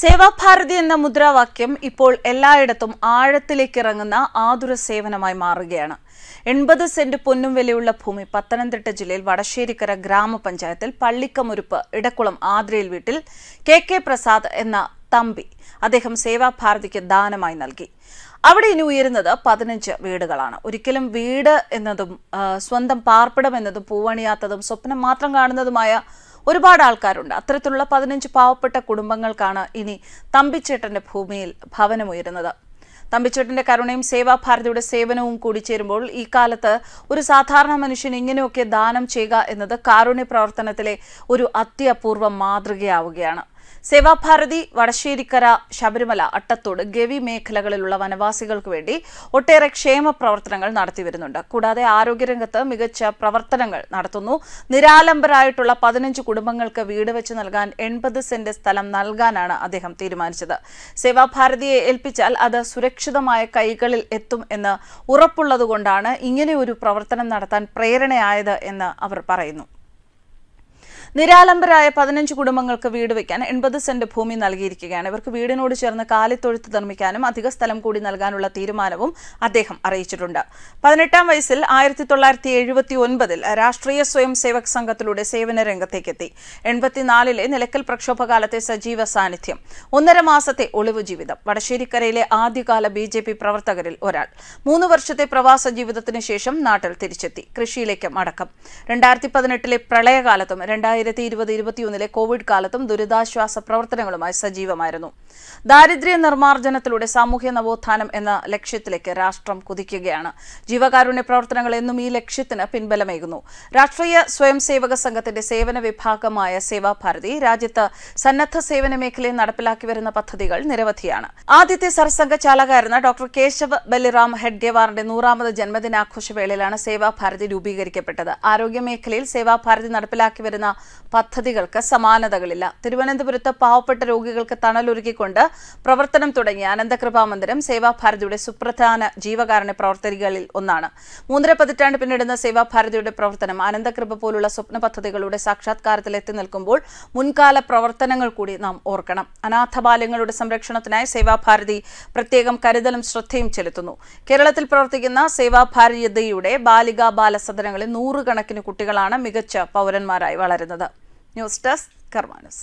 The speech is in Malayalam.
സേവാഭാരതി എന്ന മുദ്രാവാക്യം ഇപ്പോൾ എല്ലായിടത്തും ആഴത്തിലേക്ക് ഇറങ്ങുന്ന ആതുര സേവനമായി മാറുകയാണ് എൺപത് സെന്റ് പൊന്നും വിലയുള്ള ഭൂമി പത്തനംതിട്ട ജില്ലയിൽ വടശ്ശേരിക്കര ഗ്രാമപഞ്ചായത്തിൽ പള്ളിക്കമുരുപ്പ് ഇടക്കുളം ആതിരയിൽ വീട്ടിൽ കെ കെ പ്രസാദ് എന്ന തമ്പി അദ്ദേഹം സേവാഭാരതിക്ക് ദാനമായി നൽകി അവിടെ ഇനി ഉയരുന്നത് പതിനഞ്ച് വീടുകളാണ് ഒരിക്കലും വീട് എന്നതും സ്വന്തം പാർപ്പിടം എന്നതും പൂവണിയാത്തതും സ്വപ്നം മാത്രം കാണുന്നതുമായ ഒരുപാട് ആൾക്കാരുണ്ട് അത്തരത്തിലുള്ള പതിനഞ്ച് പാവപ്പെട്ട കുടുംബങ്ങൾക്കാണ് ഇനി തമ്പിച്ചേട്ടന്റെ ഭൂമിയിൽ ഭവനമുയരുന്നത് തമ്പിച്ചേട്ടന്റെ കരുണയും സേവാഭാരതിയുടെ സേവനവും കൂടി ചേരുമ്പോൾ ഈ കാലത്ത് ഒരു സാധാരണ മനുഷ്യൻ ഇങ്ങനെയൊക്കെ ദാനം ചെയ്യുക എന്നത് കാരുണ്യ പ്രവർത്തനത്തിലെ ഒരു അത്യപൂർവ മാതൃകയാവുകയാണ് സേവാഭാരതി വടശ്ശേരിക്കര ശബരിമല അട്ടത്തോട് ഗവി മേഖലകളിലുള്ള വനവാസികൾക്ക് വേണ്ടി ഒട്ടേറെ ക്ഷേമ പ്രവർത്തനങ്ങൾ നടത്തിവരുന്നുണ്ട് കൂടാതെ ആരോഗ്യരംഗത്ത് മികച്ച പ്രവർത്തനങ്ങൾ നടത്തുന്നു നിരാലംബരായിട്ടുള്ള പതിനഞ്ച് കുടുംബങ്ങൾക്ക് വീട് വെച്ച് നൽകാൻ എൺപത് സെന്റ് സ്ഥലം നൽകാനാണ് അദ്ദേഹം തീരുമാനിച്ചത് സേവാഭാരതിയെ ഏൽപ്പിച്ചാൽ അത് സുരക്ഷിതമായ കൈകളിൽ എത്തും എന്ന് ഉറപ്പുള്ളതുകൊണ്ടാണ് ഇങ്ങനെയൊരു ഒരു പ്രവർത്തനം നടത്താൻ പ്രേരണയായത് എന്ന് അവർ പറയുന്നു നിരാലംബരായ പതിനഞ്ച് കുടുംബങ്ങൾക്ക് വീട് വയ്ക്കാൻ എൺപത് സെന്റ് ഭൂമി നൽകിയിരിക്കുകയാണ് ഇവർക്ക് വീടിനോട് ചേർന്ന് കാലിത്തൊഴുത്ത് നിർമ്മിക്കാനും അധിക സ്ഥലം കൂടി നൽകാനുള്ള തീരുമാനവും അദ്ദേഹം അറിയിച്ചിട്ടുണ്ട് പതിനെട്ടാം വയസ്സിൽ ആയിരത്തി തൊള്ളായിരത്തി എഴുപത്തി ഒൻപതിൽ രാഷ്ട്രീയ സ്വയം സേവക് സംഘത്തിലൂടെ സേവന രംഗത്തേക്കെത്തി എൺപത്തിനാലിലെ നിലക്കൽ പ്രക്ഷോഭകാലത്തെ സജീവ സാന്നിധ്യം ഒന്നര മാസത്തെ ഒളിവ് ജീവിതം വടശ്ശേരിക്കരയിലെ ആദ്യകാല ബി ജെ പി പ്രവർത്തകരിൽ ഒരാൾ മൂന്ന് വർഷത്തെ പ്രവാസ ജീവിതത്തിന് ശേഷം നാട്ടിൽ തിരിച്ചെത്തി കൃഷിയിലേക്ക് മടക്കം രണ്ടായിരത്തി പതിനെട്ടിലെ പ്രളയകാലത്തും രണ്ടായിരത്തി രണ്ടായിരത്തി ഇരുപത് ഇരുപത്തിയൊന്നിലെ കോവിഡ് കാലത്തും ദുരിതാശ്വാസ പ്രവർത്തനങ്ങളുമായി സജീവമായിരുന്നു ദാരിദ്ര്യ നിർമ്മാർജ്ജനത്തിലൂടെ സാമൂഹ്യ നവോത്ഥാനം എന്ന ലക്ഷ്യത്തിലേക്ക് രാഷ്ട്രം കുതിക്കുകയാണ് ജീവകാരുണ്യ പ്രവർത്തനങ്ങൾ എന്നും ഈ ലക്ഷ്യത്തിന് പിൻബലമേകുന്നു രാഷ്ട്രീയ സ്വയം സേവക സംഘത്തിന്റെ സേവന വിഭാഗമായ സേവാഭാരതി രാജ്യത്ത് സന്നദ്ധ സേവന മേഖലയിൽ നടപ്പിലാക്കി വരുന്ന പദ്ധതികൾ നിരവധിയാണ് ആദ്യത്തെ സർസംഘ ചാലകായിരുന്ന ഡോക്ടർ കേശവ് ബലിറാം ഹെഡ്ഗേവാറിന്റെ നൂറാമത് ജന്മദിനാഘോഷ വേളയിലാണ് സേവാഭാരതി രൂപീകരിക്കപ്പെട്ടത് ആരോഗ്യ മേഖലയിൽ സേവാഭാരതി നടപ്പിലാക്കി വരുന്ന പദ്ധതികൾക്ക് സമാനതകളില്ല തിരുവനന്തപുരത്ത് പാവപ്പെട്ട രോഗികൾക്ക് തണലൊരുക്കിക്കൊണ്ട് പ്രവർത്തനം തുടങ്ങിയ അനന്തകൃപാ മന്ദിരം സേവാഭാരതിയുടെ സുപ്രധാന ജീവകാരുണ്യ പ്രവർത്തനങ്ങളിൽ ഒന്നാണ് മൂന്നര പതിറ്റാണ്ട് പിന്നിടുന്ന സേവാഭാരതിയുടെ പ്രവർത്തനം അനന്തകൃപ പോലുള്ള സ്വപ്ന പദ്ധതികളുടെ സാക്ഷാത്കാരത്തിൽ എത്തി നിൽക്കുമ്പോൾ മുൻകാല പ്രവർത്തനങ്ങൾ കൂടി നാം ഓർക്കണം അനാഥ ബാലങ്ങളുടെ സംരക്ഷണത്തിനായി സേവാഭാരതി പ്രത്യേകം കരുതലും ശ്രദ്ധയും ചെലുത്തുന്നു കേരളത്തിൽ പ്രവർത്തിക്കുന്ന സേവാഭാരതിയുടെ ബാലികാ ബാലസദനങ്ങളിൽ നൂറുകണക്കിന് കുട്ടികളാണ് മികച്ച പൗരന്മാരായി വളരുന്നത് ന്യൂസ് ഡെസ്ക് കർമാനസ്